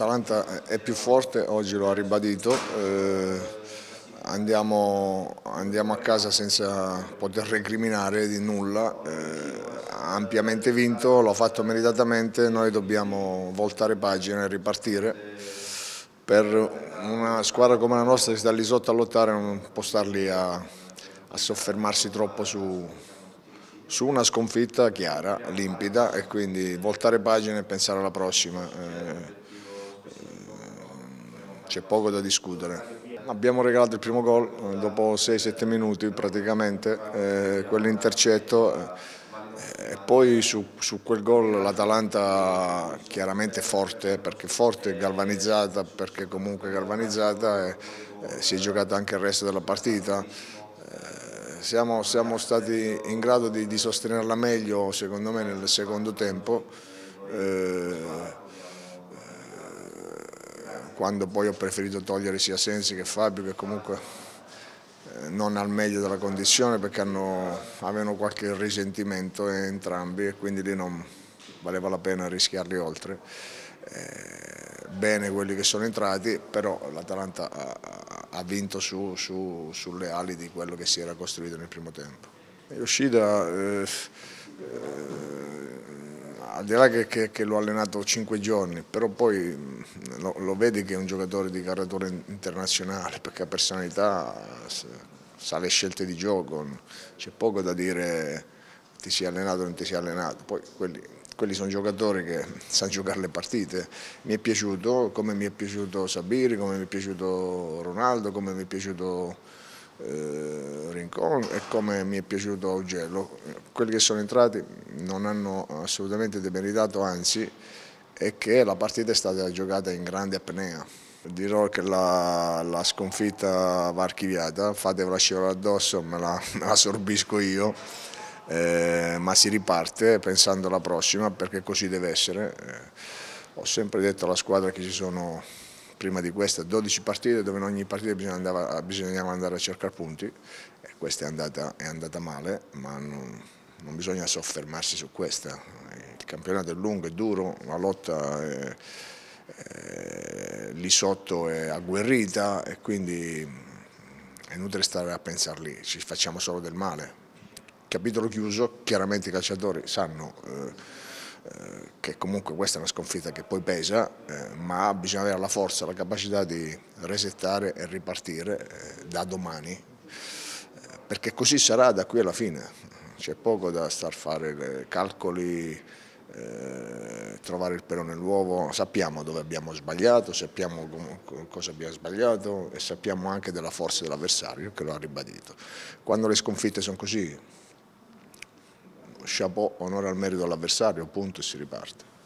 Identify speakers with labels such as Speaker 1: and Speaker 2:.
Speaker 1: Atalanta è più forte, oggi lo ha ribadito, eh, andiamo, andiamo, a casa senza poter recriminare di nulla, eh, ampiamente vinto, l'ho fatto meritatamente, noi dobbiamo voltare pagina e ripartire. Per una squadra come la nostra che sta lì sotto a lottare non può star lì a, a soffermarsi troppo su, su una sconfitta chiara, limpida e quindi voltare pagina e pensare alla prossima. Eh c'è poco da discutere. Abbiamo regalato il primo gol eh, dopo 6-7 minuti praticamente, eh, quell'intercetto eh, e poi su, su quel gol l'Atalanta chiaramente forte, perché forte, galvanizzata, perché comunque galvanizzata e, eh, si è giocata anche il resto della partita. Eh, siamo, siamo, stati in grado di, di, sostenerla meglio secondo me nel secondo tempo eh, quando poi ho preferito togliere sia Sensi che Fabio che comunque eh, non al meglio della condizione perché hanno, avevano qualche risentimento entrambi e quindi lì non valeva la pena rischiarli oltre. Eh, bene quelli che sono entrati, però l'Atalanta ha, ha, vinto su, su, sulle ali di quello che si era costruito nel primo tempo. L'uscita... Eh, al di là che, che, che l'ho allenato 5 giorni, però poi lo, lo, vedi che è un giocatore di caratura internazionale, perché ha personalità, sa le scelte di gioco, c'è poco da dire ti sei allenato o non ti sei allenato, poi quelli, quelli sono giocatori che sanno giocare le partite. Mi è piaciuto come mi è piaciuto Sabiri, come mi è piaciuto Ronaldo, come mi è piaciuto... Eh, Rincon e come mi è piaciuto Augello. Quelli che sono entrati non hanno assolutamente demeritato, anzi, è che la partita è stata giocata in grande apnea. Dirò che la, la sconfitta va archiviata, fatevela scivolare addosso, me la, me la sorbisco io, eh, ma si riparte pensando alla prossima perché così deve essere. Eh, ho sempre detto alla squadra che ci sono prima di questa 12 partite dove in ogni partita bisognava andare a cercare punti e questa è andata, è andata male ma non, non bisogna soffermarsi su questa. Il campionato è lungo e duro, la lotta è, è, lì sotto è agguerrita e quindi mm, è inutile stare a pensare lì, ci facciamo solo del male. Capitolo chiuso, chiaramente i calciatori sanno eh, eh, che comunque questa è una sconfitta che poi pesa, eh, ma bisogna avere la forza, la capacità di resettare e ripartire eh, da domani eh, perché così sarà da qui alla fine c'è poco da star fare calcoli, eh, trovare il pelo nell'uovo, sappiamo dove abbiamo sbagliato, sappiamo cosa abbiamo sbagliato e sappiamo anche della forza dell'avversario che lo ha ribadito. Quando le sconfitte sono così, chapeau, onore al merito all'avversario, punto e si riparte.